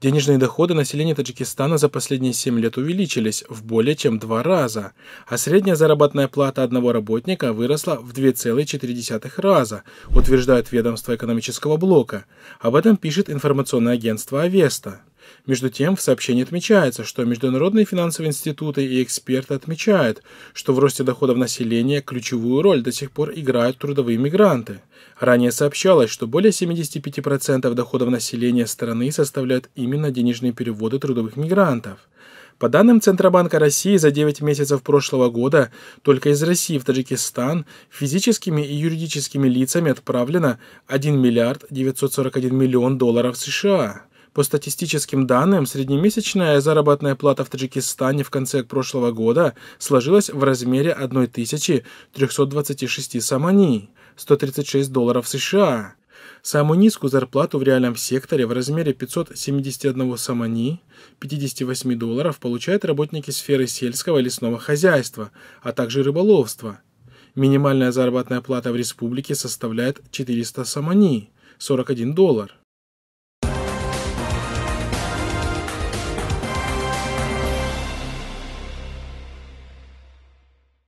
Денежные доходы населения Таджикистана за последние 7 лет увеличились в более чем два раза, а средняя заработная плата одного работника выросла в 2,4 раза, утверждает ведомство экономического блока. Об этом пишет информационное агентство «Авеста». Между тем, в сообщении отмечается, что международные финансовые институты и эксперты отмечают, что в росте доходов населения ключевую роль до сих пор играют трудовые мигранты. Ранее сообщалось, что более 75% доходов населения страны составляют именно денежные переводы трудовых мигрантов. По данным Центробанка России, за 9 месяцев прошлого года только из России в Таджикистан физическими и юридическими лицами отправлено 1 миллиард 941 миллион долларов США. По статистическим данным, среднемесячная заработная плата в Таджикистане в конце прошлого года сложилась в размере 1326 самани, 136 долларов США. Самую низкую зарплату в реальном секторе в размере 571 самани, 58 долларов, получают работники сферы сельского и лесного хозяйства, а также рыболовства. Минимальная заработная плата в республике составляет 400 самани, 41 доллар.